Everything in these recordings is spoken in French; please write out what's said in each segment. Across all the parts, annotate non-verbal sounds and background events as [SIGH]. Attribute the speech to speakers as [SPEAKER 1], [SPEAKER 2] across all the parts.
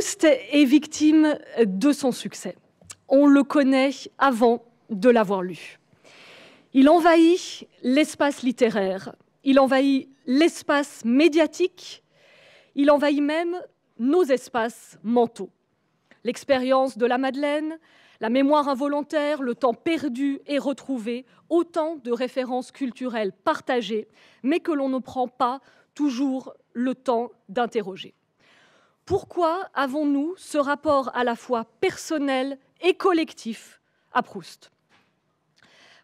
[SPEAKER 1] Proust est victime de son succès. On le connaît avant de l'avoir lu. Il envahit l'espace littéraire, il envahit l'espace médiatique, il envahit même nos espaces mentaux. L'expérience de la Madeleine, la mémoire involontaire, le temps perdu et retrouvé, autant de références culturelles partagées, mais que l'on ne prend pas toujours le temps d'interroger pourquoi avons-nous ce rapport à la fois personnel et collectif à Proust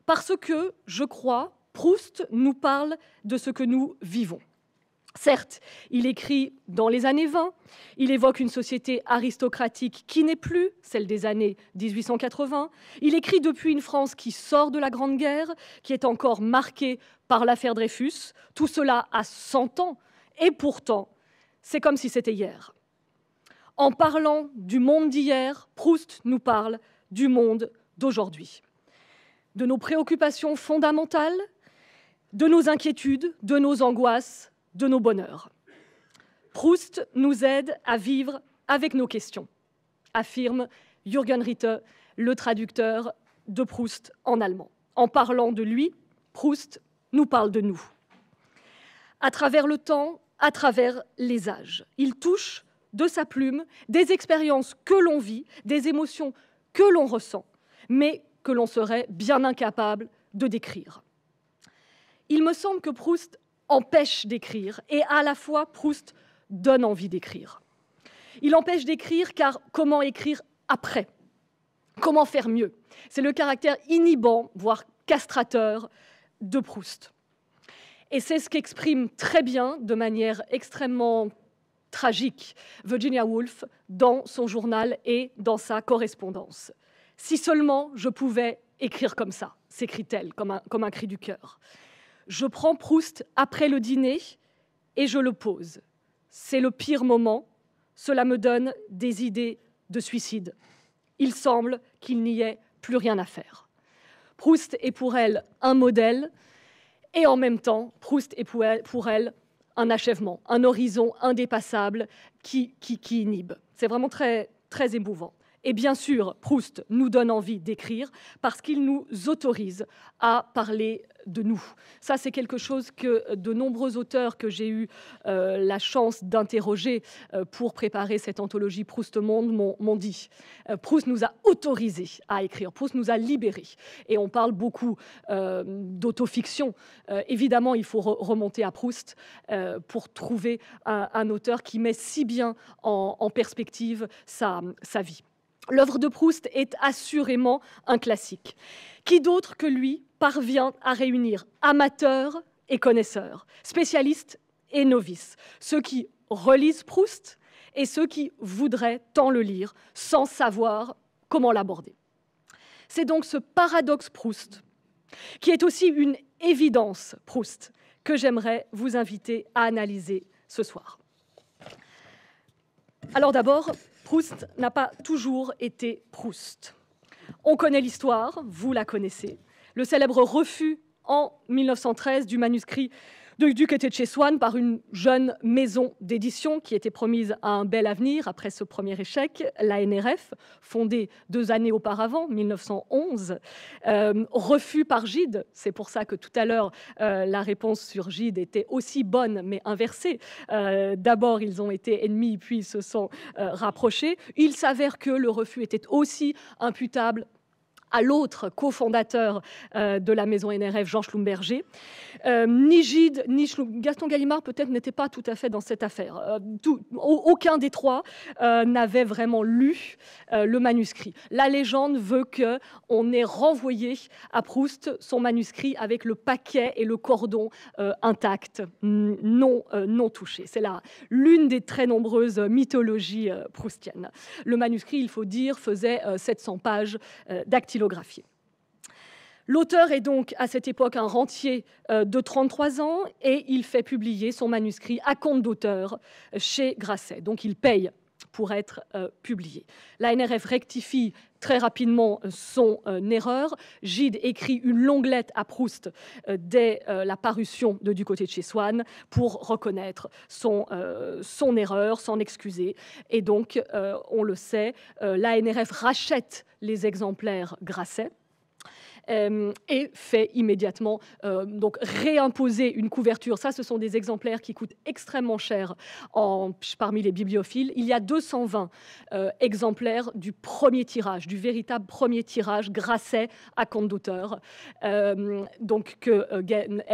[SPEAKER 1] Parce que, je crois, Proust nous parle de ce que nous vivons. Certes, il écrit dans les années 20, il évoque une société aristocratique qui n'est plus celle des années 1880, il écrit depuis une France qui sort de la Grande Guerre, qui est encore marquée par l'affaire Dreyfus, tout cela à 100 ans, et pourtant, c'est comme si c'était hier. En parlant du monde d'hier, Proust nous parle du monde d'aujourd'hui, de nos préoccupations fondamentales, de nos inquiétudes, de nos angoisses, de nos bonheurs. Proust nous aide à vivre avec nos questions, affirme Jürgen Ritter, le traducteur de Proust en allemand. En parlant de lui, Proust nous parle de nous. À travers le temps, à travers les âges, il touche de sa plume des expériences que l'on vit, des émotions que l'on ressent, mais que l'on serait bien incapable de décrire. Il me semble que Proust empêche d'écrire et à la fois Proust donne envie d'écrire. Il empêche d'écrire car comment écrire après Comment faire mieux C'est le caractère inhibant, voire castrateur de Proust. Et c'est ce qu'exprime très bien, de manière extrêmement tragique, Virginia Woolf, dans son journal et dans sa correspondance. Si seulement je pouvais écrire comme ça, s'écrit-elle, comme un, cri du cœur. Je prends Proust après le dîner et je le pose. C'est le pire moment. Cela me donne des idées de suicide. Il semble qu'il n'y ait plus rien à faire. Proust est pour elle un modèle et en même temps, Proust est pour elle un achèvement, un horizon indépassable qui, qui, qui inhibe. C'est vraiment très, très émouvant. Et bien sûr, Proust nous donne envie d'écrire parce qu'il nous autorise à parler de nous. Ça, c'est quelque chose que de nombreux auteurs que j'ai eu euh, la chance d'interroger euh, pour préparer cette anthologie Proust Monde m'ont dit. Euh, Proust nous a autorisés à écrire, Proust nous a libérés. Et on parle beaucoup d'autofiction. évidemment, il faut remonter à Proust pour trouver un, auteur qui met si bien en, perspective sa vie. L'œuvre de Proust est assurément un classique. Qui d'autre que lui parvient à réunir amateurs et connaisseurs, spécialistes et novices, ceux qui relisent Proust et ceux qui voudraient tant le lire sans savoir comment l'aborder. C'est donc ce paradoxe Proust, qui est aussi une évidence Proust, que j'aimerais vous inviter à analyser ce soir. Alors d'abord, Proust n'a pas toujours été Proust. On connaît l'histoire, vous la connaissez. Le célèbre refus en 1913 du manuscrit de Duc était chez Swan par une jeune maison d'édition qui était promise à un bel avenir après ce premier échec, la NRF, fondée deux années auparavant, 1911. Euh, refus par Gide, c'est pour ça que tout à l'heure, euh, la réponse sur Gide était aussi bonne, mais inversée. Euh, d'abord, ils ont été ennemis, puis ils se sont rapprochés. Il s'avère que le refus était aussi imputable l'autre cofondateur euh, de la maison NRF, Jean Schlumberger. Euh, ni Gide, ni Gaston Gallimard, peut-être, n'était pas tout à fait dans cette affaire. Euh, aucun des trois n'avait vraiment lu le manuscrit. La légende veut qu'on ait renvoyé à Proust son manuscrit avec le paquet et le cordon intact, non, non touché. C'est là l'une des très nombreuses mythologies proustiennes. Le manuscrit, il faut dire, faisait 700 pages dactylo L'auteur est donc à cette époque un rentier euh, de 33 ans et il fait publier son manuscrit à compte d'auteur chez Grasset. Donc il paye pour être euh, publié. La rectifie très rapidement euh, son euh, erreur. Gide écrit une longue lettre à Proust dès la parution de Du côté de chez Swann pour reconnaître son, erreur, s'en excuser. Et donc, on le sait, la NRF rachète les exemplaires Grasset et euh, fait immédiatement euh, donc réimposer une couverture. Ça, ce sont des exemplaires qui coûtent extrêmement cher en, parmi les bibliophiles. Il y a 220 euh, exemplaires du premier tirage, du véritable premier tirage Grasset à compte d'auteur, donc que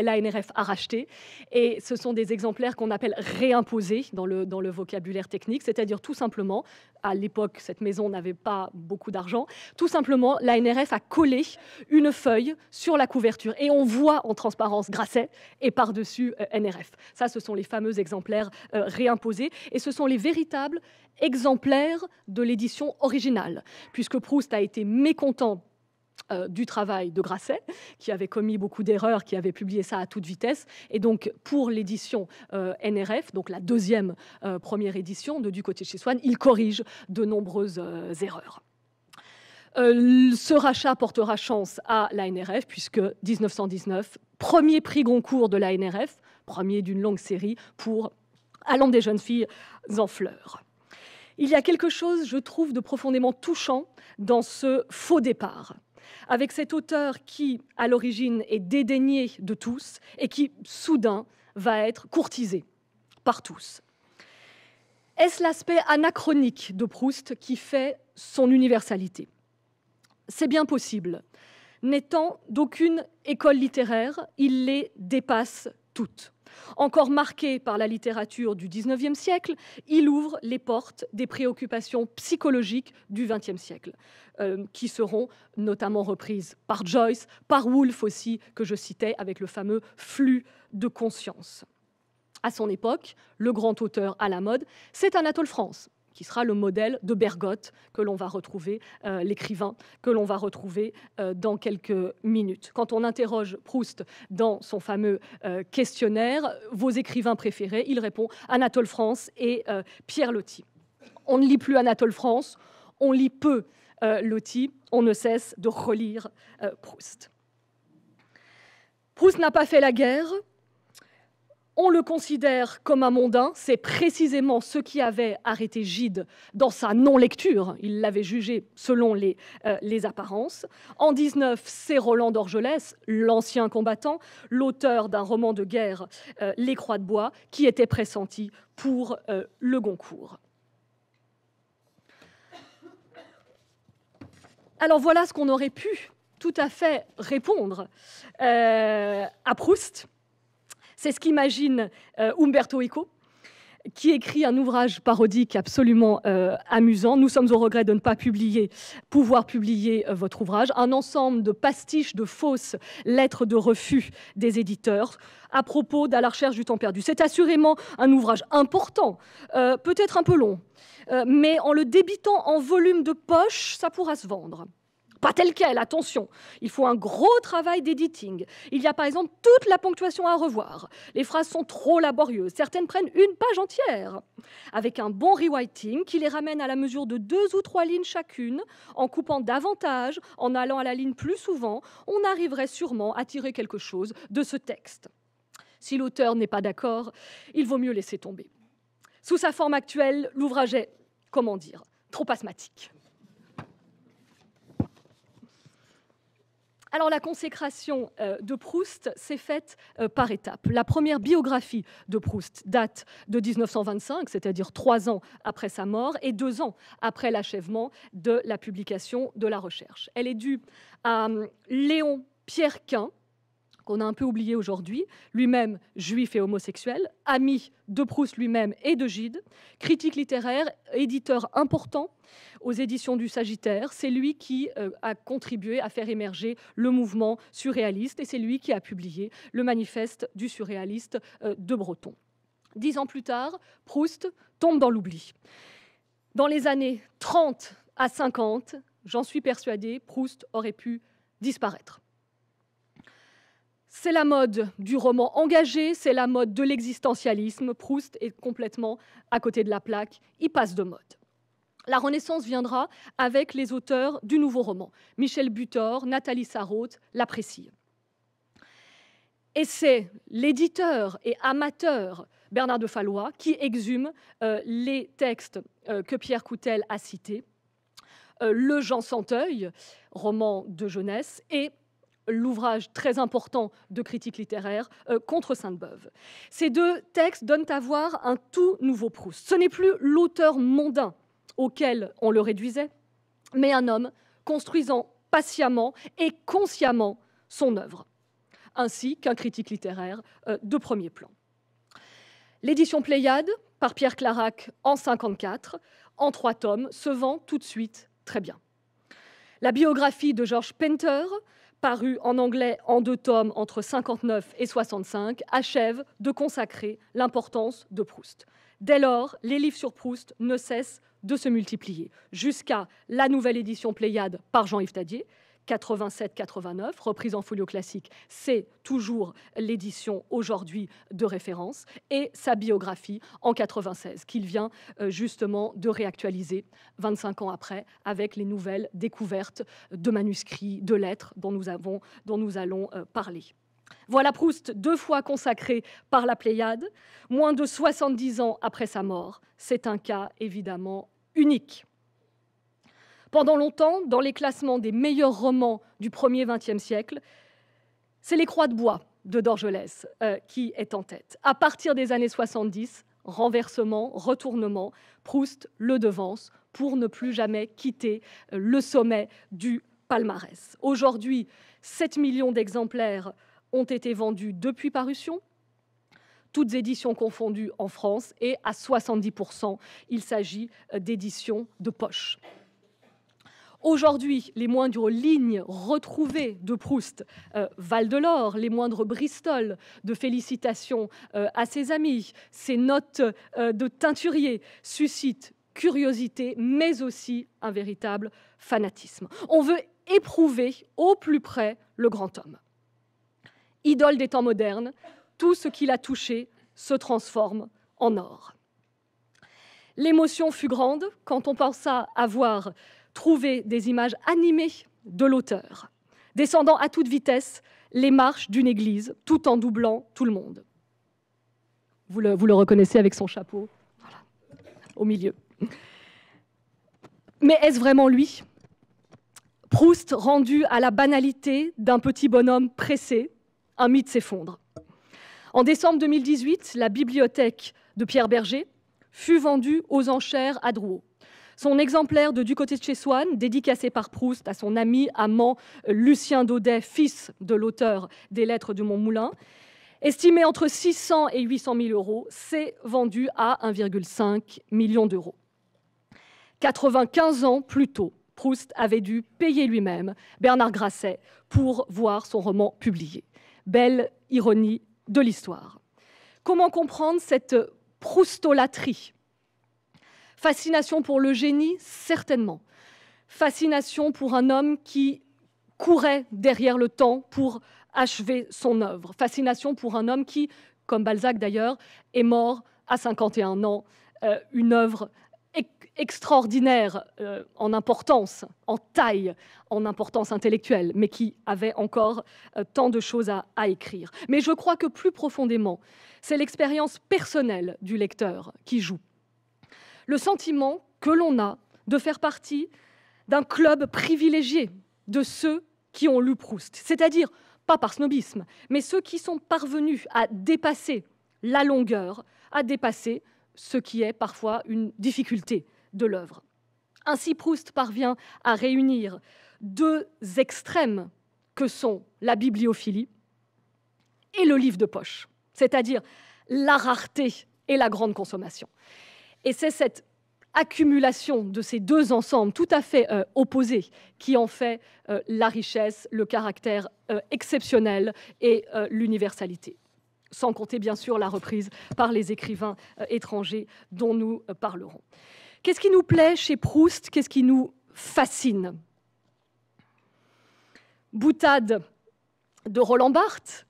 [SPEAKER 1] LANRF a racheté. Et ce sont des exemplaires qu'on appelle réimposés dans le, dans le vocabulaire technique, c'est-à-dire tout simplement, à l'époque, cette maison n'avait pas beaucoup d'argent, tout simplement, l'ANRF a collé une une feuille sur la couverture. Et on voit en transparence Grasset et par-dessus euh, NRF. Ça, ce sont les fameux exemplaires euh, réimposés. Et ce sont les véritables exemplaires de l'édition originale, puisque Proust a été mécontent euh, du travail de Grasset, qui avait commis beaucoup d'erreurs, qui avait publié ça à toute vitesse. Et donc, pour l'édition NRF, donc la deuxième première édition de Du côté chez Swann, il corrige de nombreuses erreurs. Euh, ce rachat portera chance à la NRF, puisque 1919, premier prix Goncourt de la NRF, premier d'une longue série pour Allant des jeunes filles en fleurs. Il y a quelque chose, je trouve, de profondément touchant dans ce faux départ avec cet auteur qui, à l'origine, est dédaigné de tous et qui, soudain, va être courtisé par tous. Est-ce l'aspect anachronique de Proust qui fait son universalité c'est bien possible. N'étant d'aucune école littéraire, il les dépasse toutes. Encore marqué par la littérature du XIXe siècle, il ouvre les portes des préoccupations psychologiques du XXe siècle, euh, qui seront notamment reprises par Joyce, par Woolf aussi, que je citais avec le fameux flux de conscience. À son époque, le grand auteur à la mode, c'est Anatole France, qui sera le modèle de Bergotte que l'on va retrouver, euh, l'écrivain que l'on va retrouver euh, dans quelques minutes. Quand on interroge Proust dans son fameux euh, questionnaire, vos écrivains préférés, il répond Anatole France et Pierre Loti. On ne lit plus Anatole France, on lit peu Loti, on ne cesse de relire Proust. Proust n'a pas fait la guerre, on le considère comme un mondain. C'est précisément ce qui avait arrêté Gide dans sa non-lecture. Il l'avait jugé selon les, euh, apparences. En 19, c'est Roland d'Orgelès, l'ancien combattant, l'auteur d'un roman de guerre, euh, Les Croix de Bois, qui était pressenti pour euh, le Goncourt. Alors voilà ce qu'on aurait pu tout à fait répondre à Proust c'est ce qu'imagine euh, Umberto Eco qui écrit un ouvrage parodique absolument euh, amusant. Nous sommes au regret de ne pas pouvoir publier euh, votre ouvrage. Un ensemble de pastiches de fausses lettres de refus des éditeurs à propos de la recherche du temps perdu. C'est assurément un ouvrage important, peut-être un peu long, mais en le débitant en volume de poche, ça pourra se vendre pas tel quel, attention. Il faut un gros travail d'editing. Il y a par exemple toute la ponctuation à revoir. Les phrases sont trop laborieuses, certaines prennent une page entière. Avec un bon rewriting qui les ramène à la mesure de deux ou trois lignes chacune, en coupant davantage, en allant à la ligne plus souvent, on arriverait sûrement à tirer quelque chose de ce texte. Si l'auteur n'est pas d'accord, il vaut mieux laisser tomber. Sous sa forme actuelle, l'ouvrage est, comment dire, trop asthmatique. Alors la consécration euh, de Proust s'est faite euh, par étapes. La première biographie de Proust date de 1925, c'est-à-dire trois ans après sa mort et deux ans après l'achèvement de la publication de la recherche. Elle est due à hum, Léon Pierre Quint, qu'on a un peu oublié aujourd'hui, lui-même juif et homosexuel, ami de Proust lui-même et de Gide, critique littéraire, éditeur important aux éditions du Sagittaire. C'est lui qui euh, a contribué à faire émerger le mouvement surréaliste et c'est lui qui a publié le manifeste du surréaliste euh, de Breton. Dix ans plus tard, Proust tombe dans l'oubli. Dans les années 30 à 50, j'en suis persuadée, Proust aurait pu disparaître. C'est la mode du roman engagé, c'est la mode de l'existentialisme. Proust est complètement à côté de la plaque, il passe de mode. La Renaissance viendra avec les auteurs du nouveau roman, Michel Butor, Nathalie Sarraute, l'apprécient. Et c'est l'éditeur et amateur Bernard de Fallois qui exhume euh, les textes euh, que Pierre Coutel a cités, euh, Le Jean Santeuil, roman de jeunesse, et l'ouvrage très important de critique littéraire euh, contre Sainte-Beuve. Ces deux textes donnent à voir un tout nouveau Proust. Ce n'est plus l'auteur mondain auquel on le réduisait, mais un homme construisant patiemment et consciemment son œuvre, ainsi qu'un critique littéraire euh, de premier plan. L'édition Pléiade, par Pierre Clarac en 1954, en trois tomes, se vend tout de suite très bien. La biographie de George Painter paru en anglais en deux tomes entre 59 et 65, achève de consacrer l'importance de Proust. Dès lors, les livres sur Proust ne cessent de se multiplier, jusqu'à la nouvelle édition Pléiade par Jean-Yves Tadier, 87-89, reprise en folio classique, c'est toujours l'édition aujourd'hui de référence, et sa biographie en 96, qu'il vient euh, justement de réactualiser 25 ans après avec les nouvelles découvertes de manuscrits, de lettres dont nous, avons, dont nous allons euh, parler. Voilà Proust deux fois consacré par la Pléiade, moins de 70 ans après sa mort. C'est un cas évidemment unique. Pendant longtemps, dans les classements des meilleurs romans du 1er XXe siècle, c'est Les Croix de bois de Dorgelès euh, qui est en tête. À partir des années 70, renversement, retournement, Proust le devance pour ne plus jamais quitter euh, le sommet du palmarès. Aujourd'hui, 7 millions d'exemplaires ont été vendus depuis parution, toutes éditions confondues en France, et à 70%, il s'agit euh, d'éditions de poche. Aujourd'hui, les moindres lignes retrouvées de Proust Val euh, valent de l'or, les moindres bristoles de félicitations euh, à ses amis, ses notes euh, de teinturier suscitent curiosité, mais aussi un véritable fanatisme. On veut éprouver au plus près le grand homme. Idole des temps modernes, tout ce qu'il a touché se transforme en or. L'émotion fut grande quand on pensa avoir trouver des images animées de l'auteur, descendant à toute vitesse les marches d'une église, tout en doublant tout le monde. Vous le, reconnaissez avec son chapeau, au milieu. Mais est-ce vraiment lui Proust rendu à la banalité d'un petit bonhomme pressé, un mythe s'effondre. En décembre 2018, la bibliothèque de Pierre Berger fut vendue aux enchères à Drouot. Son exemplaire de Du côté de chez Swann, dédicacé par Proust à son ami, amant euh, Lucien Daudet, fils de l'auteur des Lettres de Montmoulin, estimé entre 600 et 800 000 euros, s'est vendu à 1,5 million d'euros. 95 ans plus tôt, Proust avait dû payer lui-même Bernard Grasset pour voir son roman publié. Belle ironie de l'histoire. Comment comprendre cette euh, proustolatrie Fascination pour le génie, certainement. Fascination pour un homme qui courait derrière le temps pour achever son œuvre. Fascination pour un homme qui, comme Balzac d'ailleurs, est mort à 51 ans, euh, une œuvre extraordinaire euh, en importance, en taille, en importance intellectuelle, mais qui avait encore euh, tant de choses à, écrire. Mais je crois que plus profondément, c'est l'expérience personnelle du lecteur qui joue le sentiment que l'on a de faire partie d'un club privilégié de ceux qui ont lu Proust, c'est-à-dire pas par snobisme, mais ceux qui sont parvenus à dépasser la longueur, à dépasser ce qui est parfois une difficulté de l'œuvre. Ainsi, Proust parvient à réunir deux extrêmes que sont la bibliophilie et le livre de poche, c'est-à-dire la rareté et la grande consommation. Et c'est cette accumulation de ces deux ensembles tout à fait euh, opposés qui en fait euh, la richesse, le caractère euh, exceptionnel et l'universalité. Sans compter bien sûr la reprise par les écrivains étrangers dont nous parlerons. Qu'est-ce qui nous plaît chez Proust Qu'est-ce qui nous fascine Boutade de Roland Barthes.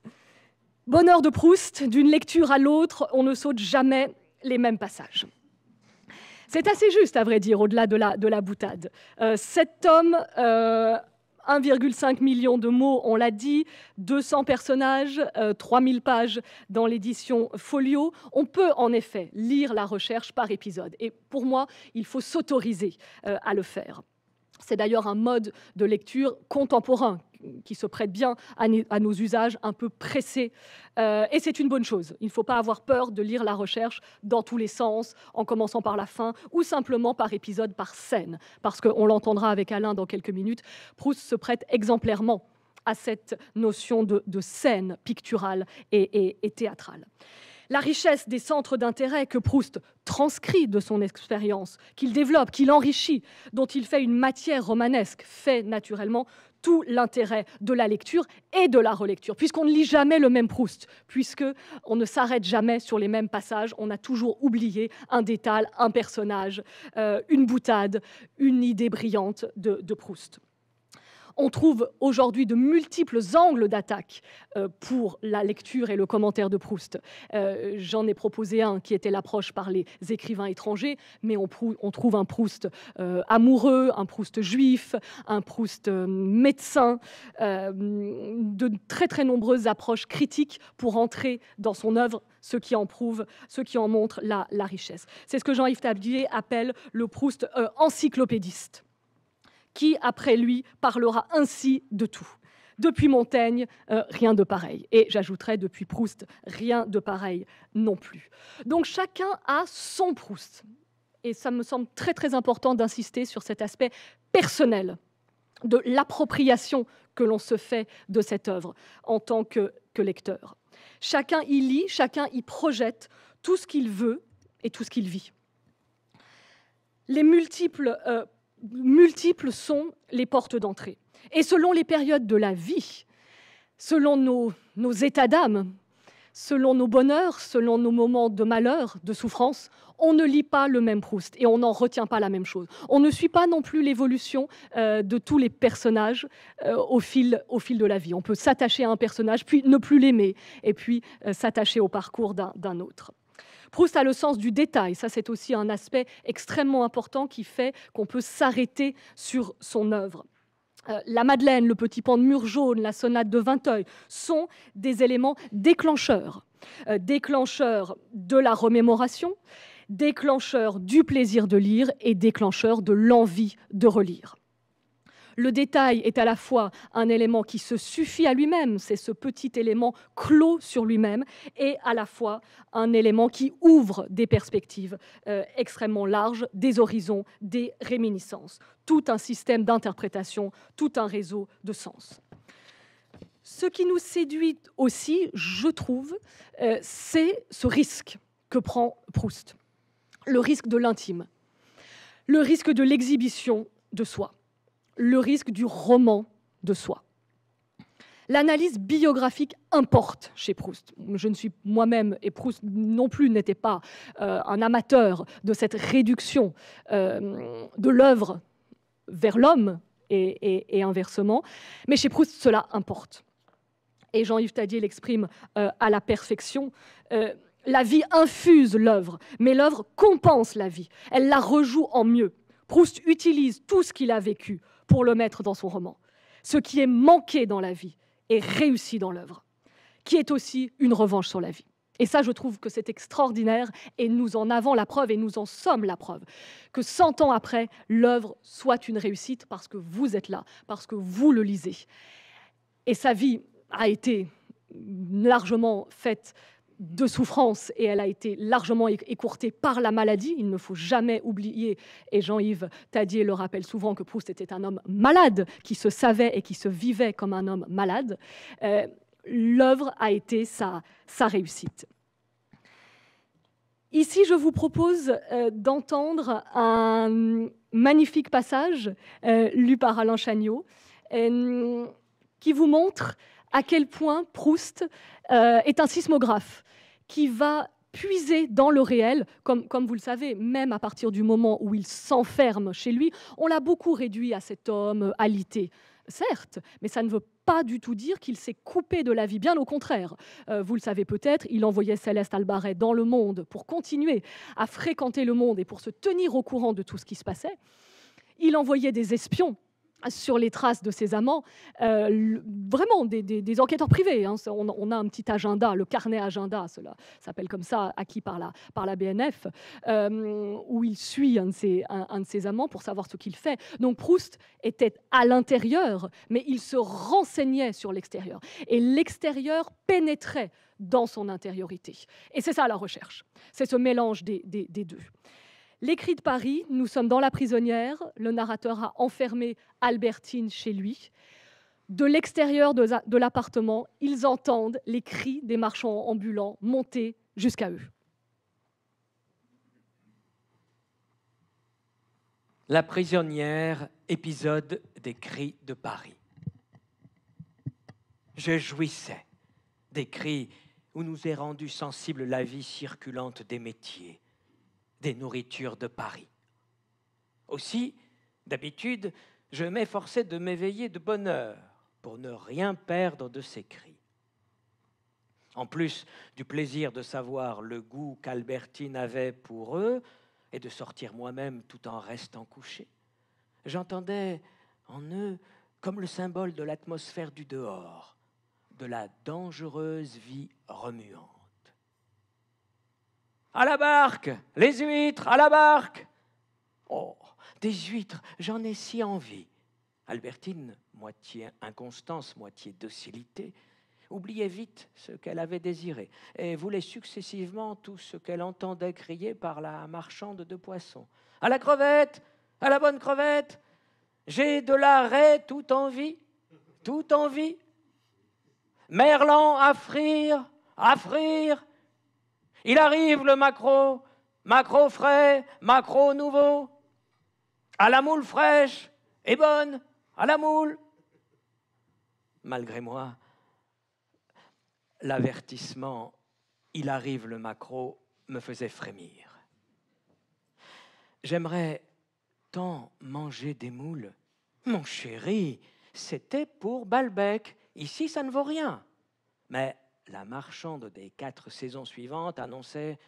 [SPEAKER 1] Bonheur de Proust, d'une lecture à l'autre, on ne saute jamais les mêmes passages. C'est assez juste, à vrai dire, au-delà de la, boutade. Sept euh, cet homme... 1,5 euh, million de mots, on l'a dit, 200 personnages, 3000 euh, pages dans l'édition Folio. On peut en effet lire la recherche par épisode. Et pour moi, il faut s'autoriser à le faire. C'est d'ailleurs un mode de lecture contemporain qui se prête bien à, nos usages un peu pressés. Euh, et c'est une bonne chose. Il ne faut pas avoir peur de lire la recherche dans tous les sens, en commençant par la fin ou simplement par épisode, par scène. Parce qu'on l'entendra avec Alain dans quelques minutes, Proust se prête exemplairement à cette notion de, scène picturale et théâtrale. La richesse des centres d'intérêt que Proust transcrit de son expérience, qu'il développe, qu'il enrichit, dont il fait une matière romanesque, fait naturellement tout l'intérêt de la lecture et de la relecture, puisqu'on ne lit jamais le même Proust, puisqu'on ne s'arrête jamais sur les mêmes passages, on a toujours oublié un détail, un personnage, euh, une boutade, une idée brillante de Proust. On trouve aujourd'hui de multiples angles d'attaque euh, pour la lecture et le commentaire de Proust. Euh, j'en ai proposé un qui était l'approche par les écrivains étrangers, mais on, trouve un Proust euh, amoureux, un Proust juif, un Proust médecin, de très très nombreuses approches critiques pour entrer dans son œuvre ce qui en prouve, ce qui en montre la, richesse. C'est ce que Jean-Yves Tablier appelle le Proust encyclopédiste qui, après lui, parlera ainsi de tout Depuis Montaigne, euh, rien de pareil. Et j'ajouterai depuis Proust, rien de pareil non plus. Donc chacun a son Proust. Et ça me semble très très important d'insister sur cet aspect personnel de l'appropriation que l'on se fait de cette œuvre en tant que, lecteur. Chacun y lit, chacun y projette tout ce qu'il veut et tout ce qu'il vit. Les multiples euh, multiples sont les portes d'entrée. Et selon les périodes de la vie, selon nos, états d'âme, selon nos bonheurs, selon nos moments de malheur, de souffrance, on ne lit pas le même Proust et on n'en retient pas la même chose. On ne suit pas non plus l'évolution euh, de tous les personnages euh, au, fil, de la vie. On peut s'attacher à un personnage, puis ne plus l'aimer, et puis euh, s'attacher au parcours d'un autre. Proust a le sens du détail. Ça, c'est aussi un aspect extrêmement important qui fait qu'on peut s'arrêter sur son œuvre. Euh, la Madeleine, le petit pan de mur jaune, la sonate de Vinteuil sont des éléments déclencheurs, euh, déclencheurs de la remémoration, déclencheurs du plaisir de lire et déclencheurs de l'envie de relire. Le détail est à la fois un élément qui se suffit à lui-même, c'est ce petit élément clos sur lui-même, et à la fois un élément qui ouvre des perspectives euh, extrêmement larges, des horizons, des réminiscences. Tout un système d'interprétation, tout un réseau de sens. Ce qui nous séduit aussi, je trouve, euh, c'est ce risque que prend Proust, le risque de l'intime, le risque de l'exhibition de soi le risque du roman de soi. L'analyse biographique importe chez Proust. Je ne suis moi-même, et Proust non plus n'était pas euh, un amateur de cette réduction euh, de l'œuvre vers l'homme et, inversement, mais chez Proust cela importe. Et Jean-Yves Tadier l'exprime euh, à la perfection. la vie infuse l'œuvre, mais l'œuvre compense la vie. Elle la rejoue en mieux. Proust utilise tout ce qu'il a vécu pour le mettre dans son roman. Ce qui est manqué dans la vie est réussi dans l'œuvre, qui est aussi une revanche sur la vie. Et ça, je trouve que c'est extraordinaire, et nous en avons la preuve, et nous en sommes la preuve, que 100 ans après, l'œuvre soit une réussite parce que vous êtes là, parce que vous le lisez. Et sa vie a été largement faite de souffrance et elle a été largement écourtée par la maladie. Il ne faut jamais oublier, et Jean-Yves Tadier le rappelle souvent, que Proust était un homme malade, qui se savait et qui se vivait comme un homme malade. Euh, l'œuvre a été sa, sa réussite. Ici, je vous propose euh, d'entendre un magnifique passage euh, lu par Alain Chagnot qui vous montre à quel point Proust euh, est un sismographe qui va puiser dans le réel, comme, vous le savez, même à partir du moment où il s'enferme chez lui, on l'a beaucoup réduit à cet homme alité certes, mais ça ne veut pas du tout dire qu'il s'est coupé de la vie, bien au contraire. Euh, vous le savez peut-être, il envoyait Céleste Albaret dans le monde pour continuer à fréquenter le monde et pour se tenir au courant de tout ce qui se passait. Il envoyait des espions sur les traces de ses amants, euh, vraiment des, enquêteurs privés. Hein. On, a un petit agenda, le carnet agenda, cela s'appelle comme ça, acquis par la, par la BNF, euh, où il suit un de, ses, amants pour savoir ce qu'il fait. Donc Proust était à l'intérieur, mais il se renseignait sur l'extérieur. Et l'extérieur pénétrait dans son intériorité. Et c'est ça la recherche, c'est ce mélange des deux. Les cris de Paris, nous sommes dans la prisonnière, le narrateur a enfermé Albertine chez lui. De l'extérieur de l'appartement, ils entendent les cris des marchands ambulants monter jusqu'à eux.
[SPEAKER 2] La prisonnière, épisode des cris de Paris. Je jouissais des cris où nous est rendue sensible la vie circulante des métiers des nourritures de Paris. Aussi, d'habitude, je m'efforçais de m'éveiller de bonne heure pour ne rien perdre de ces cris. En plus du plaisir de savoir le goût qu'Albertine avait pour eux et de sortir moi-même tout en restant couché, j'entendais en eux comme le symbole de l'atmosphère du dehors, de la dangereuse vie remuante à la barque, les huîtres, à la barque. Oh, des huîtres, j'en ai si envie. Albertine, moitié inconstance, moitié docilité, oubliait vite ce qu'elle avait désiré et voulait successivement tout ce qu'elle entendait crier par la marchande de poissons. À la crevette, à la bonne crevette, j'ai de l'arrêt tout envie, tout envie. Merlan à frire, à frire, il arrive le macro, macro frais, macro nouveau, à la moule fraîche et bonne, à la moule. Malgré moi, l'avertissement Il arrive le macro me faisait frémir. J'aimerais tant manger des moules. Mon chéri, c'était pour Balbec. Ici, ça ne vaut rien. Mais la marchande des quatre saisons suivantes annonçait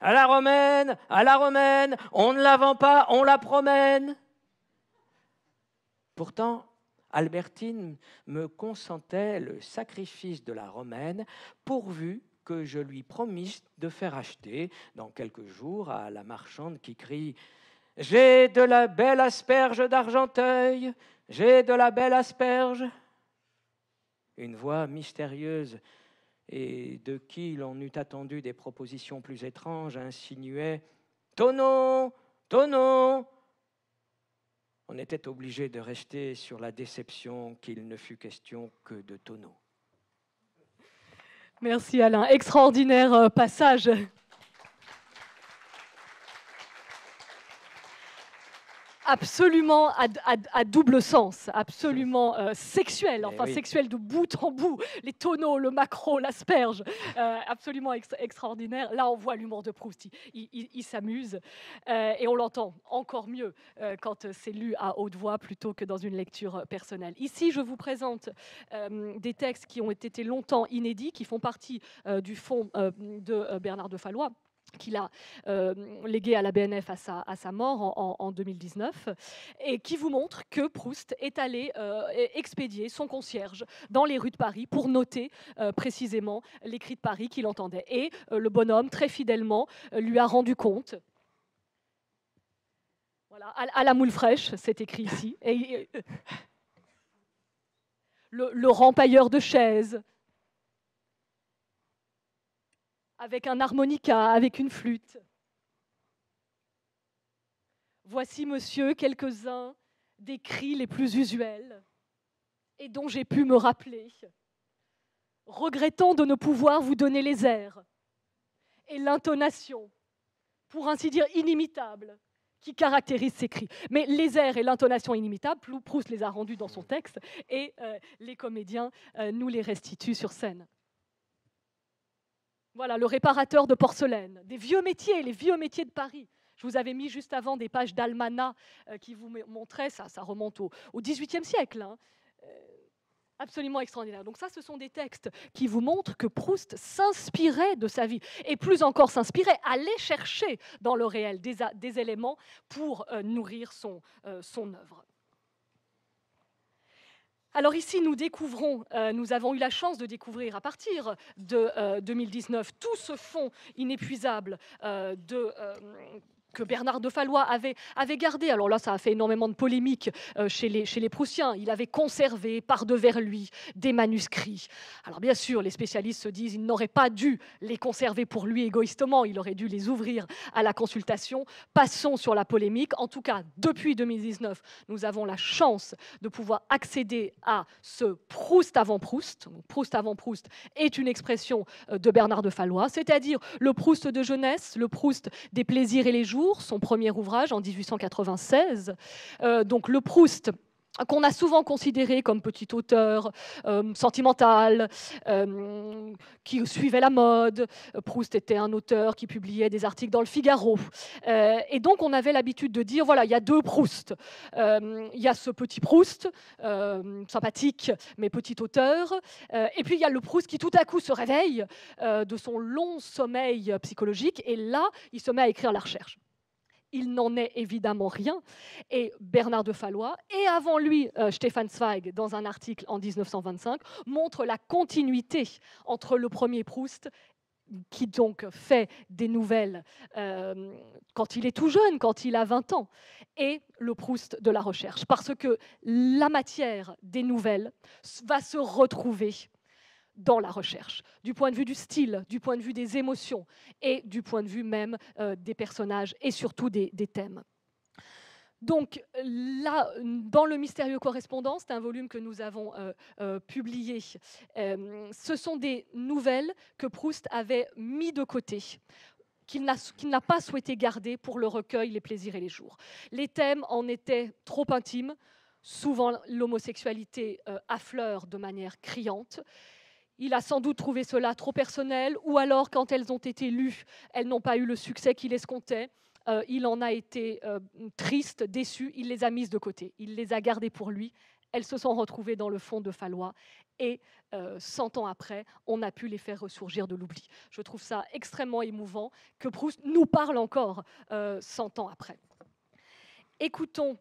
[SPEAKER 2] À la romaine, à la romaine, on ne la vend pas, on la promène. Pourtant, Albertine me consentait le sacrifice de la romaine pourvu que je lui promisse de faire acheter dans quelques jours à la marchande qui crie J'ai de la belle asperge d'Argenteuil, j'ai de la belle asperge. Une voix mystérieuse et de qui l'on eût attendu des propositions plus étranges, insinuait Tonneau Tonneau On était obligé de rester sur la déception qu'il ne fut question que de tonneau.
[SPEAKER 1] Merci Alain, extraordinaire euh, passage absolument à, double sens, absolument euh, sexuel, eh enfin sexuel de bout en bout, les tonneaux, le macro, l'asperge, euh, absolument extraordinaire. Là, on voit l'humour de Proust, il, s'amuse euh, et on l'entend encore mieux quand c'est lu à haute voix plutôt que dans une lecture personnelle. Ici, je vous présente des textes qui ont été longtemps inédits, qui font partie du fond de Bernard de Fallois qu'il a euh, légué à la BNF à sa, mort en, 2019, et qui vous montre que Proust est allé euh, expédier son concierge dans les rues de Paris pour noter euh, précisément l'écrit de Paris qu'il entendait. Et le bonhomme, très fidèlement, lui a rendu compte. Voilà, à, la moule fraîche, c'est écrit ici. le, rempailleur de chaises, avec un harmonica, avec une flûte. Voici, monsieur, quelques-uns des cris les plus usuels et dont j'ai pu me rappeler, regrettant de ne pouvoir vous donner les airs et l'intonation, pour ainsi dire inimitable, qui caractérise ces cris. Mais les airs et l'intonation inimitables, Proust les a rendus dans son texte et euh, les comédiens euh, nous les restituent sur scène. Voilà, le réparateur de porcelaine. Des vieux métiers, les vieux métiers de Paris. Je vous avais mis juste avant des pages d'Almana euh, qui vous montraient ça. Ça remonte au, XVIIIe siècle. Hein. Euh, absolument extraordinaire. Donc ça, ce sont des textes qui vous montrent que Proust s'inspirait de sa vie, et plus encore s'inspirait, allait chercher dans le réel des, éléments pour euh, nourrir son, son œuvre. Alors ici, nous découvrons, euh, nous avons eu la chance de découvrir à partir de 2019 euh, tout ce fonds inépuisable euh, de que Bernard de Fallois avait, gardé. Alors là, ça a fait énormément de polémiques euh, chez, les, chez les Prussiens. Il avait conservé par devers lui des manuscrits. Alors bien sûr, les spécialistes se disent il n'aurait pas dû les conserver pour lui égoïstement, il aurait dû les ouvrir à la consultation. Passons sur la polémique. En tout cas, depuis 2019, nous avons la chance de pouvoir accéder à ce Proust avant Proust. Proust avant Proust est une expression euh, de Bernard de Fallois, c'est-à-dire le Proust de jeunesse, le Proust des plaisirs et les jours son premier ouvrage en 1896. Euh, donc le Proust qu'on a souvent considéré comme petit auteur euh, sentimental, euh, qui suivait la mode. Proust était un auteur qui publiait des articles dans le Figaro. et donc on avait l'habitude de dire, voilà, il y a deux Proust. Il y a ce petit Proust, sympathique, mais petit auteur. et puis il y a le Proust qui tout à coup se réveille de son long sommeil psychologique. Et là, il se met à écrire la recherche il n'en est évidemment rien. Et Bernard de Fallois, et avant lui euh, Stefan Zweig, dans un article en 1925, montre la continuité entre le premier Proust qui donc fait des nouvelles euh, quand il est tout jeune, quand il a 20 ans, et le Proust de la recherche. Parce que la matière des nouvelles va se retrouver dans la recherche, du point de vue du style, du point de vue des émotions et du point de vue même euh, des personnages et surtout des, thèmes. Donc là, dans le mystérieux correspondant, c'est un volume que nous avons euh, euh, publié, ce sont des nouvelles que Proust avait mis de côté qu'il n'a pas souhaité garder pour le recueil Les plaisirs et les jours. Les thèmes en étaient trop intimes, souvent l'homosexualité affleure de manière criante, il a sans doute trouvé cela trop personnel, ou alors quand elles ont été lues, elles n'ont pas eu le succès qu'il escomptait. Euh, il en a été euh, triste, déçu, il les a mises de côté, il les a gardées pour lui. Elles se sont retrouvées dans le fond de Fallois et euh, cent 100 ans après, on a pu les faire ressurgir de l'oubli. Je trouve ça extrêmement émouvant que Proust nous parle encore 100 ans après. Écoutons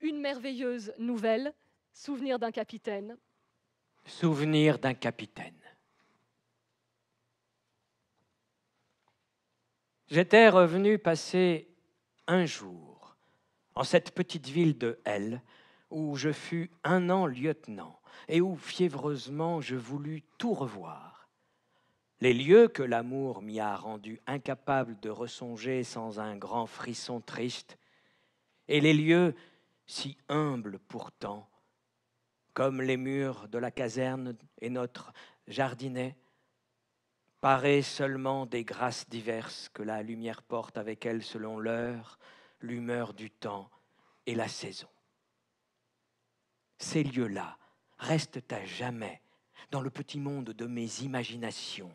[SPEAKER 1] une merveilleuse nouvelle, Souvenir d'un capitaine,
[SPEAKER 2] souvenir d'un capitaine. J'étais revenu passer un jour en cette petite ville de L, où je fus un an lieutenant et où fiévreusement je voulus tout revoir. Les lieux que l'amour m'y a rendu incapable de ressonger sans un grand frisson triste, et les lieux si humbles pourtant comme les murs de la caserne et notre jardinet, parés seulement des grâces diverses que la lumière porte avec elle selon l'heure, l'humeur du temps et la saison. Ces lieux-là restent à jamais dans le petit monde de mes imaginations,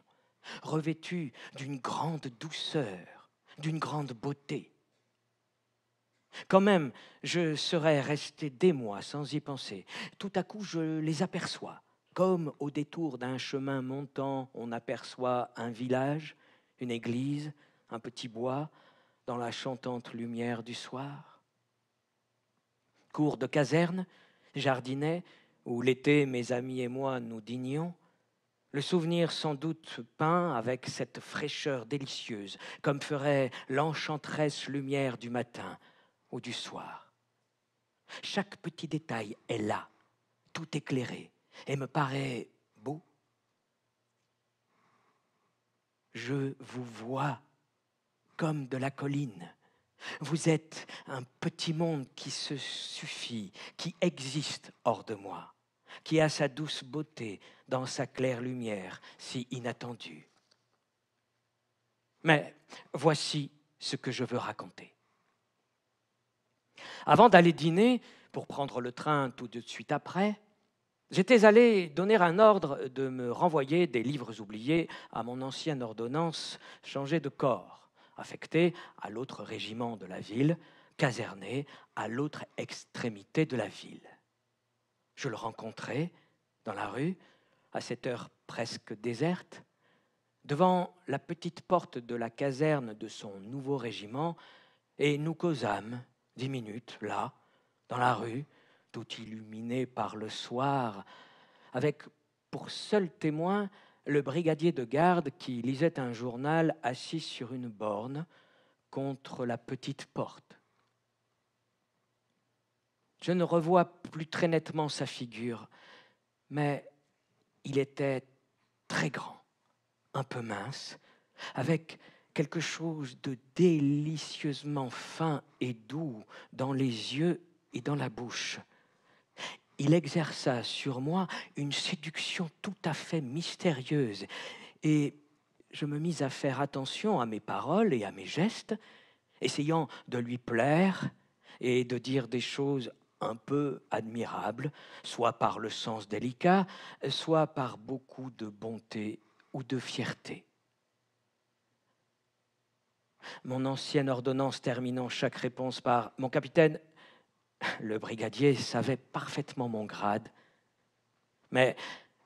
[SPEAKER 2] revêtus d'une grande douceur, d'une grande beauté quand même, je serais resté des mois sans y penser. Tout à coup, je les aperçois. Comme au détour d'un chemin montant, on aperçoit un village, une église, un petit bois, dans la chantante lumière du soir. Cours de caserne, jardinet, où l'été mes amis et moi nous dînions, le souvenir sans doute peint avec cette fraîcheur délicieuse, comme ferait l'enchanteresse lumière du matin, ou du soir. Chaque petit détail est là, tout éclairé, et me paraît beau. Je vous vois comme de la colline. Vous êtes un petit monde qui se suffit, qui existe hors de moi, qui a sa douce beauté dans sa claire lumière si inattendue. Mais voici ce que je veux raconter. Avant d'aller dîner, pour prendre le train tout de suite après, j'étais allé donner un ordre de me renvoyer des livres oubliés à mon ancienne ordonnance changée de corps, affecté à l'autre régiment de la ville, caserné à l'autre extrémité de la ville. Je le rencontrai dans la rue, à cette heure presque déserte, devant la petite porte de la caserne de son nouveau régiment, et nous causâmes dix minutes, là, dans la rue, tout illuminé par le soir, avec pour seul témoin le brigadier de garde qui lisait un journal assis sur une borne contre la petite porte. Je ne revois plus très nettement sa figure, mais il était très grand, un peu mince, avec quelque chose de délicieusement fin et doux dans les yeux et dans la bouche. Il exerça sur moi une séduction tout à fait mystérieuse, et je me mis à faire attention à mes paroles et à mes gestes, essayant de lui plaire et de dire des choses un peu admirables, soit par le sens délicat, soit par beaucoup de bonté ou de fierté. Mon ancienne ordonnance terminant chaque réponse par Mon capitaine, le brigadier savait parfaitement mon grade. Mais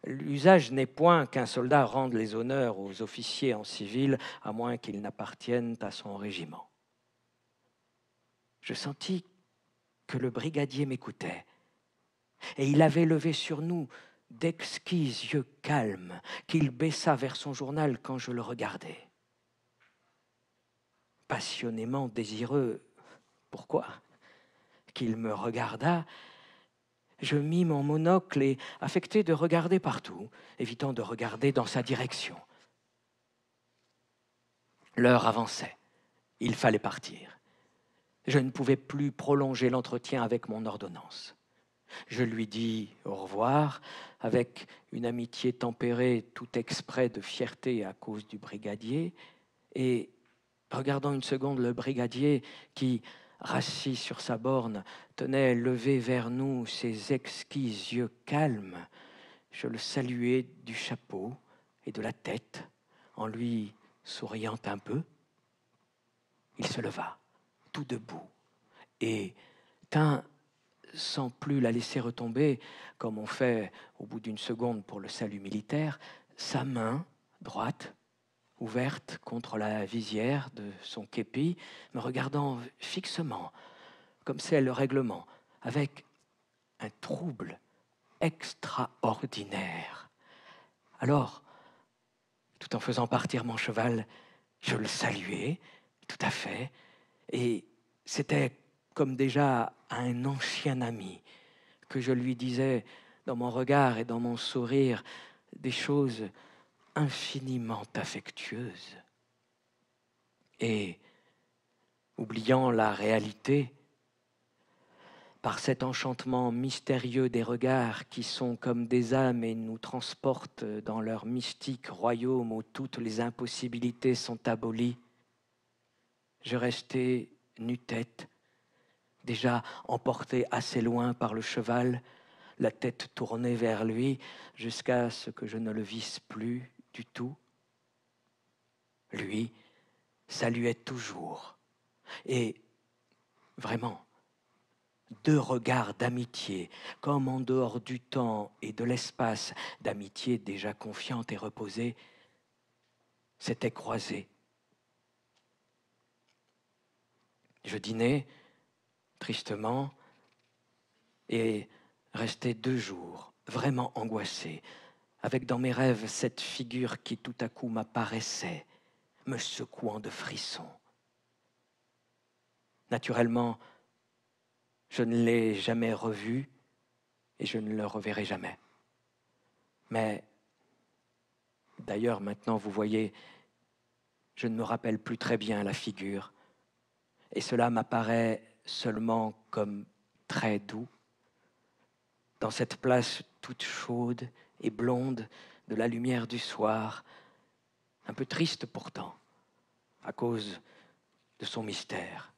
[SPEAKER 2] l'usage n'est point qu'un soldat rende les honneurs aux officiers en civil, à moins qu'ils n'appartiennent à son régiment. Je sentis que le brigadier m'écoutait, et il avait levé sur nous d'exquis yeux calmes qu'il baissa vers son journal quand je le regardais passionnément désireux, pourquoi Qu'il me regarda, je mis mon monocle et affectai de regarder partout, évitant de regarder dans sa direction. L'heure avançait, il fallait partir. Je ne pouvais plus prolonger l'entretien avec mon ordonnance. Je lui dis au revoir avec une amitié tempérée tout exprès de fierté à cause du brigadier et Regardant une seconde le brigadier qui, rassis sur sa borne, tenait levé vers nous ses exquis yeux calmes. Je le saluai du chapeau et de la tête en lui souriant un peu. Il se leva, tout debout, et tint sans plus la laisser retomber, comme on fait au bout d'une seconde pour le salut militaire, sa main droite ouverte contre la visière de son képi, me regardant fixement, comme c'est le règlement, avec un trouble extraordinaire. Alors, tout en faisant partir mon cheval, je le saluais, tout à fait, et c'était comme déjà à un ancien ami que je lui disais dans mon regard et dans mon sourire des choses infiniment affectueuse. Et, oubliant la réalité, par cet enchantement mystérieux des regards qui sont comme des âmes et nous transportent dans leur mystique royaume où toutes les impossibilités sont abolies, je restais nu-tête, déjà emporté assez loin par le cheval, la tête tournée vers lui, jusqu'à ce que je ne le visse plus du tout, lui saluait toujours. Et vraiment, deux regards d'amitié, comme en dehors du temps et de l'espace, d'amitié déjà confiante et reposée, s'étaient croisés. Je dînais, tristement, et restais deux jours, vraiment angoissé, avec dans mes rêves cette figure qui tout à coup m'apparaissait, me secouant de frissons. Naturellement, je ne l'ai jamais revue et je ne le reverrai jamais. Mais d'ailleurs, maintenant, vous voyez, je ne me rappelle plus très bien la figure, et cela m'apparaît seulement comme très doux, dans cette place toute chaude et blonde de la lumière du soir, un peu triste pourtant, à cause de son mystère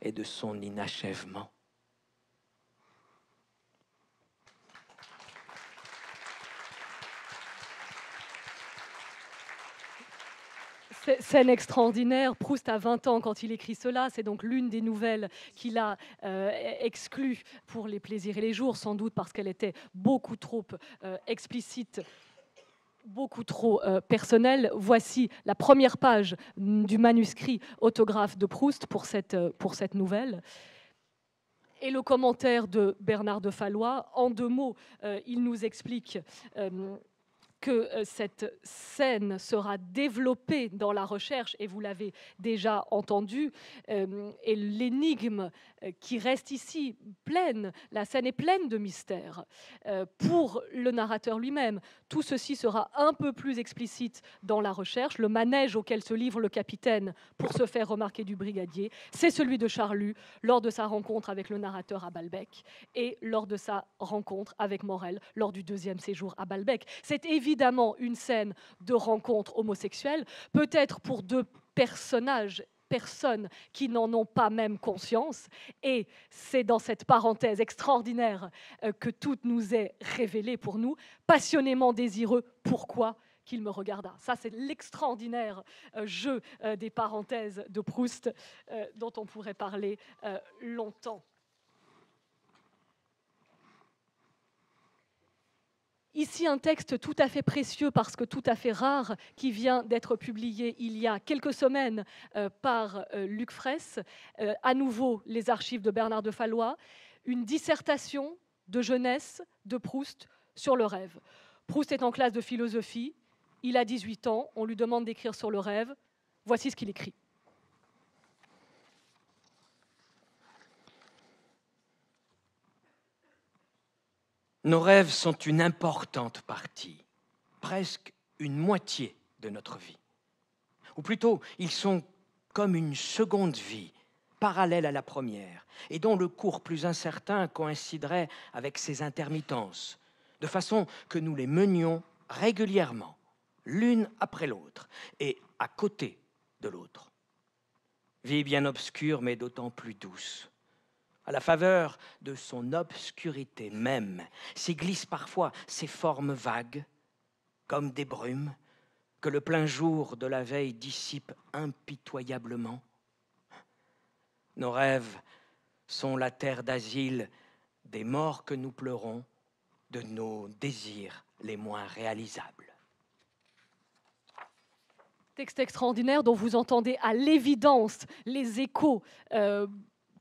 [SPEAKER 2] et de son inachèvement.
[SPEAKER 1] Scène extraordinaire. Proust a 20 ans quand il écrit cela. C'est donc l'une des nouvelles qu'il a euh, exclues pour Les Plaisirs et les Jours, sans doute parce qu'elle était beaucoup trop euh, explicite beaucoup trop euh, personnelle. Voici la première page du manuscrit autographe de Proust pour cette, pour cette nouvelle. Et le commentaire de Bernard de Fallois, en deux mots, il nous explique que euh, cette scène sera développée dans la recherche, et vous l'avez déjà entendu, euh, et l'énigme euh, qui reste ici pleine, la scène est pleine de mystères euh, pour le narrateur lui-même. Tout ceci sera un peu plus explicite dans la recherche. Le manège auquel se livre le capitaine pour se faire remarquer du brigadier, c'est celui de Charlus lors de sa rencontre avec le narrateur à Balbec et lors de sa rencontre avec Morel lors du deuxième séjour à Balbec. C'est évidemment une scène de rencontre homosexuelle, peut-être pour deux personnages personnes qui n'en ont pas même conscience. Et c'est dans cette parenthèse extraordinaire euh, que tout nous est révélé pour nous, passionnément désireux. Pourquoi qu'il me regarda. Ça, c'est l'extraordinaire euh, jeu euh, des parenthèses de Proust dont on pourrait parler longtemps. Ici, un texte tout à fait précieux, parce que tout à fait rare, qui vient d'être publié il y a quelques semaines euh, par euh, Luc Fraisse, euh, à nouveau les archives de Bernard de Fallois, une dissertation de jeunesse de Proust sur le rêve. Proust est en classe de philosophie, il a 18 ans, on lui demande d'écrire sur le rêve, voici ce qu'il écrit.
[SPEAKER 2] Nos rêves sont une importante partie, presque une moitié de notre vie. Ou plutôt, ils sont comme une seconde vie, parallèle à la première, et dont le cours plus incertain coïnciderait avec ses intermittences, de façon que nous les menions régulièrement, l'une après l'autre, et à côté de l'autre. Vie bien obscure, mais d'autant plus douce, à la faveur de son obscurité même, s'y glissent parfois ces formes vagues, comme des brumes, que le plein jour de la veille dissipe impitoyablement. Nos rêves sont la terre d'asile des morts que nous pleurons, de nos désirs les moins réalisables.
[SPEAKER 1] Texte extraordinaire dont vous entendez à l'évidence les échos. Euh,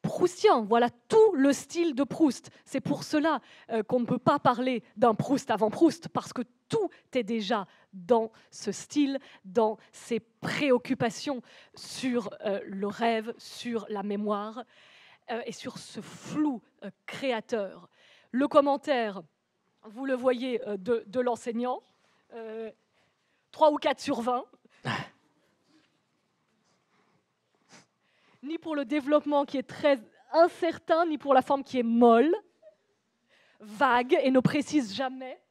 [SPEAKER 1] proustien. Voilà tout le style de Proust. C'est pour cela euh, qu'on ne peut pas parler d'un Proust avant Proust, parce que tout est déjà dans ce style, dans ses préoccupations sur euh, le rêve, sur la mémoire euh, et sur ce flou créateur. Le commentaire, vous le voyez, de, de l'enseignant, 3 ou 4 sur 20. ni pour le développement qui est très incertain, ni pour la forme qui est molle, vague et ne précise jamais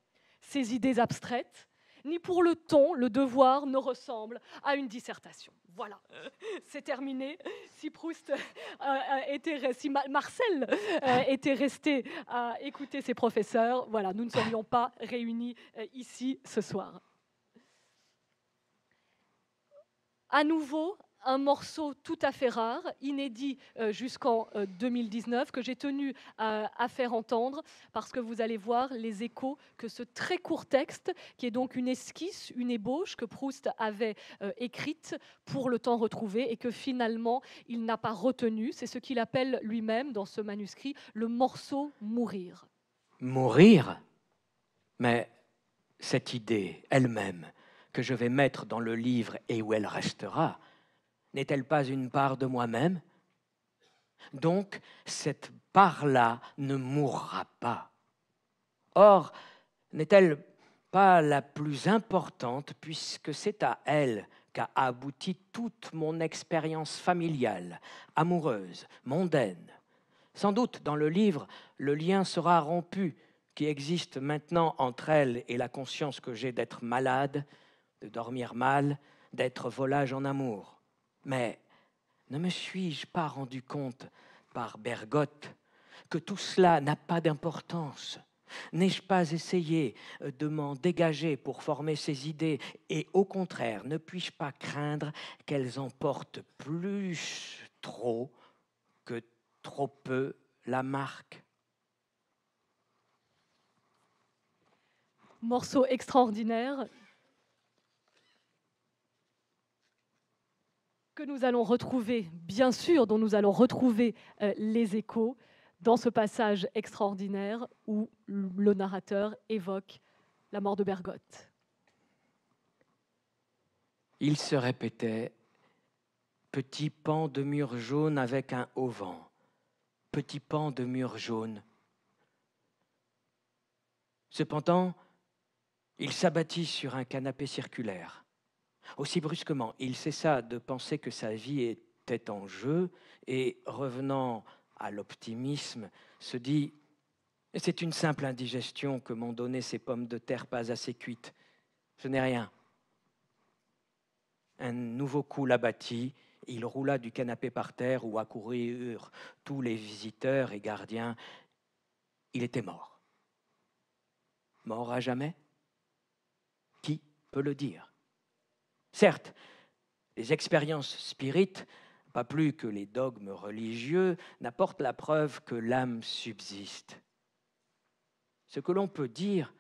[SPEAKER 1] ses idées abstraites, ni pour le ton, le devoir ne ressemble à une dissertation. Voilà, [LAUGHS] c'est terminé. Si Proust euh, euh, si Marcel euh, était resté à écouter ses professeurs, voilà, nous ne serions pas réunis ici ce soir. À nouveau, un morceau tout à fait rare, inédit euh, jusqu'en 2019, euh, que j'ai tenu à, faire entendre, parce que vous allez voir les échos que ce très court texte, qui est donc une esquisse, une ébauche que Proust avait euh, écrite pour le temps retrouvé et que finalement il n'a pas retenu, c'est ce qu'il appelle lui-même dans ce manuscrit le morceau mourir.
[SPEAKER 2] Mourir Mais cette idée elle-même que je vais mettre dans le livre et où elle restera, n'est-elle pas une part de moi-même Donc, cette part-là ne mourra pas. Or, n'est-elle pas la plus importante puisque c'est à elle qu'a abouti toute mon expérience familiale, amoureuse, mondaine. Sans doute, dans le livre, le lien sera rompu qui existe maintenant entre elle et la conscience que j'ai d'être malade, de dormir mal, d'être volage en amour. Mais ne me suis-je pas rendu compte par Bergotte que tout cela n'a pas d'importance N'ai-je pas essayé euh, de m'en dégager pour former ces idées Et au contraire, ne puis-je pas craindre qu'elles emportent plus trop que trop peu la marque
[SPEAKER 1] Morceau extraordinaire, que nous allons retrouver, bien sûr, dont nous allons retrouver euh, les échos dans ce passage extraordinaire où le narrateur évoque la mort de Bergotte.
[SPEAKER 2] Il se répétait Petit pan de mur jaune avec un haut vent, petit pan de mur jaune. Cependant, il s'abattit sur un canapé circulaire. Aussi brusquement, il cessa de penser que sa vie était en jeu et, revenant à l'optimisme, se dit C'est une simple indigestion que m'ont donné ces pommes de terre pas assez cuites. Je n'ai rien. Un nouveau coup l'abattit. Il roula du canapé par terre où accoururent tous les visiteurs et gardiens. Il était mort. Mort à jamais Qui peut le dire Certes, les expériences spirites, pas plus que les dogmes religieux, n'apportent la preuve que l'âme subsiste. Ce que l'on peut dire,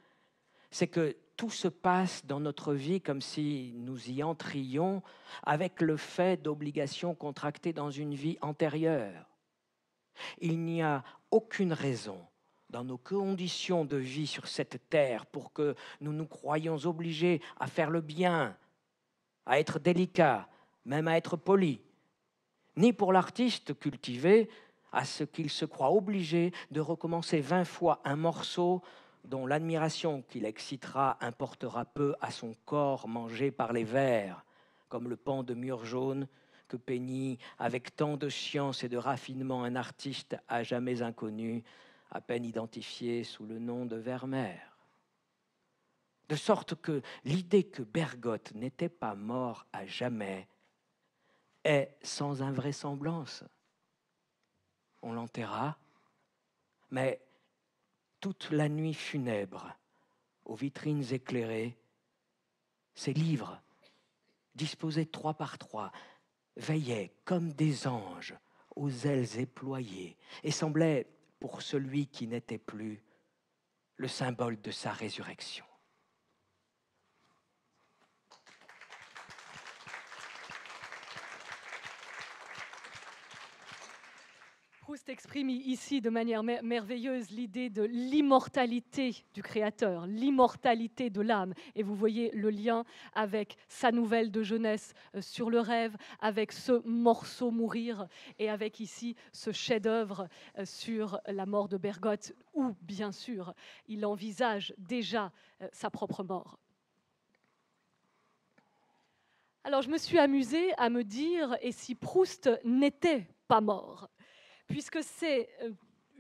[SPEAKER 2] c'est que tout se passe dans notre vie comme si nous y entrions avec le fait d'obligations contractées dans une vie antérieure. Il n'y a aucune raison dans nos conditions de vie sur cette terre pour que nous nous croyions obligés à faire le bien, à être délicat, même à être poli, ni pour l'artiste cultivé à ce qu'il se croit obligé de recommencer vingt fois un morceau dont l'admiration qu'il excitera importera peu à son corps mangé par les vers, comme le pan de mur jaune que peignit avec tant de science et de raffinement un artiste à jamais inconnu, à peine identifié sous le nom de Vermeer. De sorte que l'idée que Bergotte n'était pas mort à jamais est sans invraisemblance. On l'enterra, mais toute la nuit funèbre, aux vitrines éclairées, ses livres, disposés trois par trois, veillaient comme des anges aux ailes éployées et semblaient, pour celui qui n'était plus, le symbole de sa résurrection.
[SPEAKER 1] Proust exprime ici de manière merveilleuse l'idée de l'immortalité du créateur, l'immortalité de l'âme. Et vous voyez le lien avec sa nouvelle de jeunesse euh, sur le rêve, avec ce morceau mourir et avec ici ce chef-d'œuvre euh, sur la mort de Bergotte, où bien sûr il envisage déjà euh, sa propre mort. Alors je me suis amusée à me dire, et si Proust n'était pas mort puisque c'est euh,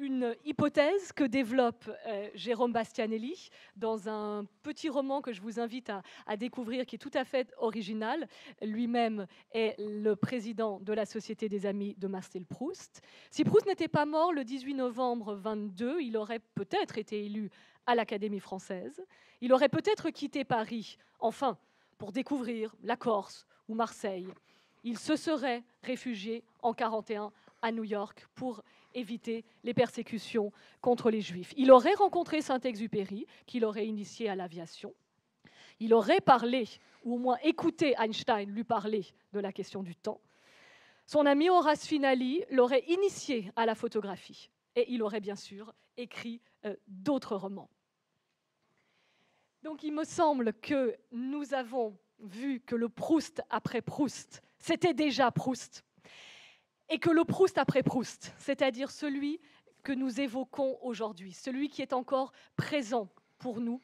[SPEAKER 1] une hypothèse que développe euh, Jérôme Bastianelli dans un petit roman que je vous invite à, découvrir, qui est tout à fait original. Lui-même est le président de la Société des Amis de Marcel Proust. Si Proust n'était pas mort le 18 novembre 22, il aurait peut-être été élu à l'Académie française. Il aurait peut-être quitté Paris, enfin, pour découvrir la Corse ou Marseille. Il se serait réfugié en 41 à New York pour éviter les persécutions contre les Juifs. Il aurait rencontré Saint-Exupéry, qui l'aurait initié à l'aviation. Il aurait parlé, ou au moins écouté Einstein lui parler de la question du temps. Son ami Horace Finali l'aurait initié à la photographie. Et il aurait bien sûr écrit euh, d'autres romans. Donc il me semble que nous avons vu que le Proust après Proust, c'était déjà Proust et que le Proust après Proust, c'est-à-dire celui que nous évoquons aujourd'hui, celui qui est encore présent pour nous,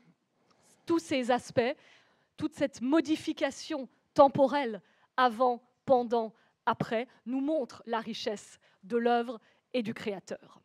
[SPEAKER 1] tous ces aspects, toute cette modification temporelle avant, pendant, après, nous montre la richesse de l'œuvre et du créateur.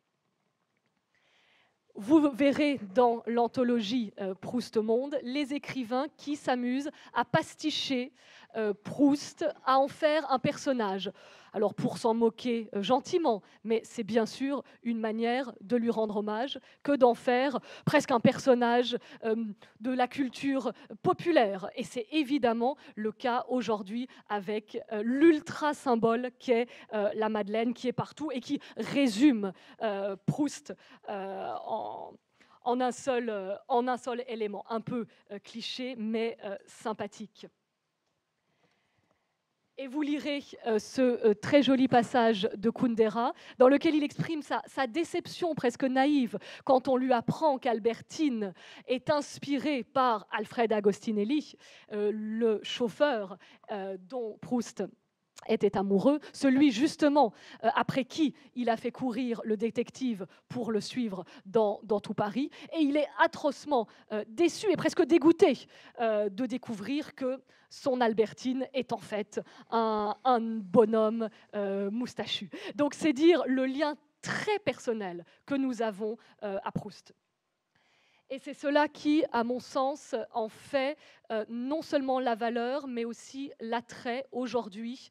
[SPEAKER 1] Vous verrez dans l'anthologie euh, Proust Monde les écrivains qui s'amusent à pasticher euh, Proust à en faire un personnage. Alors pour s'en moquer euh, gentiment, mais c'est bien sûr une manière de lui rendre hommage que d'en faire presque un personnage euh, de la culture populaire. Et c'est évidemment le cas aujourd'hui avec l'ultra-symbole qu'est la Madeleine, qui est partout et qui résume Proust en, en... un seul, élément, un peu cliché, mais sympathique et vous lirez euh, ce euh, très joli passage de Kundera, dans lequel il exprime sa, déception presque naïve quand on lui apprend qu'Albertine est inspirée par Alfred Agostinelli, euh, le chauffeur dont Proust était amoureux, celui justement euh, après qui il a fait courir le détective pour le suivre dans, tout Paris. Et il est atrocement euh, déçu et presque dégoûté euh, de découvrir que son Albertine est en fait un bonhomme moustachu. Donc c'est dire le lien très personnel que nous avons à Proust. Et c'est cela qui, à mon sens, en fait euh, non seulement la valeur, mais aussi l'attrait aujourd'hui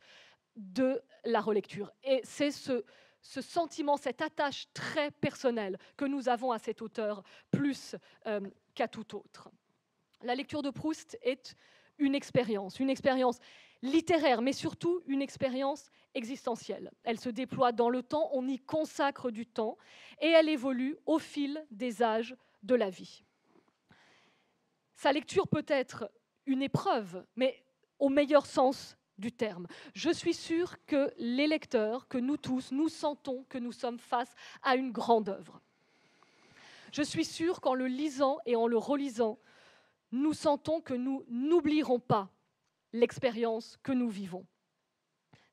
[SPEAKER 1] de la relecture. Et c'est ce, sentiment, cette attache très personnelle que nous avons à cet auteur, plus euh, qu'à tout autre. La lecture de Proust est une expérience, une expérience littéraire, mais surtout une expérience existentielle. Elle se déploie dans le temps, on y consacre du temps, et elle évolue au fil des âges de la vie. Sa lecture peut être une épreuve, mais au meilleur sens du terme. Je suis sûre que les lecteurs, que nous tous, nous sentons que nous sommes face à une grande œuvre. Je suis sûre qu'en le lisant et en le relisant, nous sentons que nous n'oublierons pas l'expérience que nous vivons.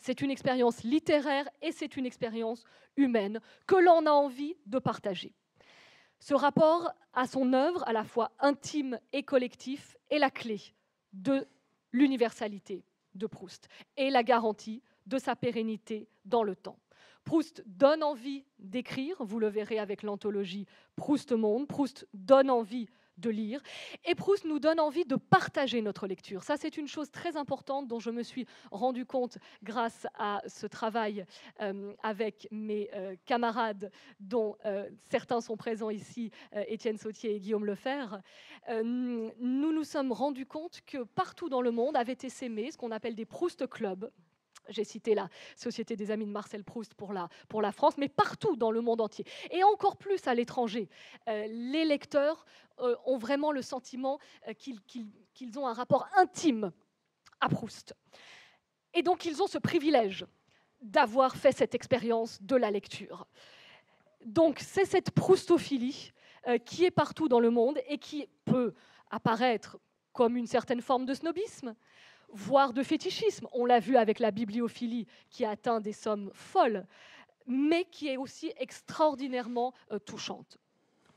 [SPEAKER 1] C'est une expérience littéraire et c'est une expérience humaine que l'on a envie de partager. Ce rapport à son œuvre, à la fois intime et collectif, est la clé de l'universalité de Proust et la garantie de sa pérennité dans le temps. Proust donne envie d'écrire, vous le verrez avec l'anthologie Proust Monde, Proust donne envie de lire. Et Proust nous donne envie de partager notre lecture. Ça, c'est une chose très importante dont je me suis rendu compte grâce à ce travail euh, avec mes euh, camarades, dont euh, certains sont présents ici, Étienne Sautier et Guillaume Lefer. nous nous sommes rendus compte que partout dans le monde avait été sémé ce qu'on appelle des Proust Clubs. J'ai cité la Société des Amis de Marcel Proust pour la, France, mais partout dans le monde entier, et encore plus à l'étranger. Euh, les lecteurs euh, ont vraiment le sentiment euh, qu'ils ont un rapport intime à Proust. Et donc ils ont ce privilège d'avoir fait cette expérience de la lecture. Donc c'est cette proustophilie qui est partout dans le monde et qui peut apparaître comme une certaine forme de snobisme, voire de fétichisme. On l'a vu avec la bibliophilie qui atteint des sommes folles, mais qui est aussi extraordinairement euh, touchante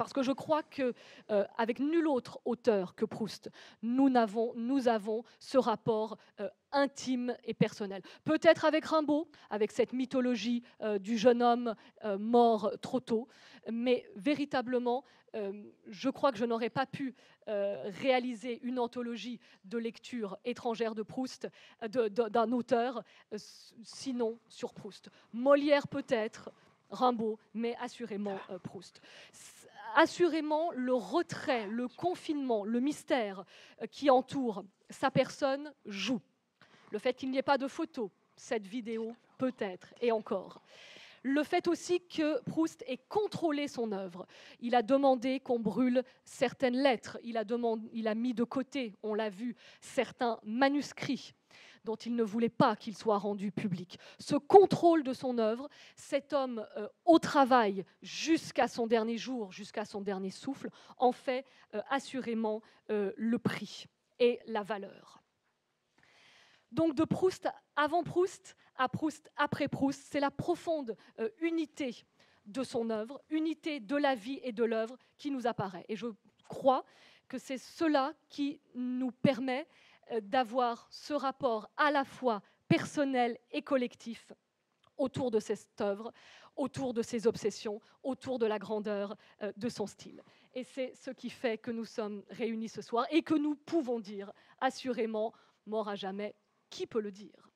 [SPEAKER 1] parce que je crois que euh, avec nul autre auteur que Proust, nous avons, ce rapport euh, intime et personnel. Peut-être avec Rimbaud, avec cette mythologie euh, du jeune homme mort trop tôt, mais véritablement, je crois que je n'aurais pas pu réaliser une anthologie de lecture étrangère de Proust, d'un auteur, sinon sur Proust. Molière peut-être, Rimbaud, mais assurément Proust assurément le retrait, le confinement, le mystère euh, qui entoure sa personne joue. Le fait qu'il n'y ait pas de photo, cette vidéo peut-être, et encore. Le fait aussi que Proust ait contrôlé son œuvre. Il a demandé qu'on brûle certaines lettres, il a, demandé, il a mis de côté, on l'a vu, certains manuscrits dont il ne voulait pas qu'il soit rendu public. Ce contrôle de son œuvre, cet homme euh, au travail jusqu'à son dernier jour, jusqu'à son dernier souffle, en fait euh, assurément euh, le prix et la valeur. Donc de Proust avant Proust à Proust après Proust, c'est la profonde unité de son œuvre, unité de la vie et de l'œuvre qui nous apparaît. Et je crois que c'est cela qui nous permet euh, d'avoir ce rapport à la fois personnel et collectif autour de cette œuvre, autour de ses obsessions, autour de la grandeur euh, de son style. Et c'est ce qui fait que nous sommes réunis ce soir et que nous pouvons dire assurément, mort à jamais, qui peut le dire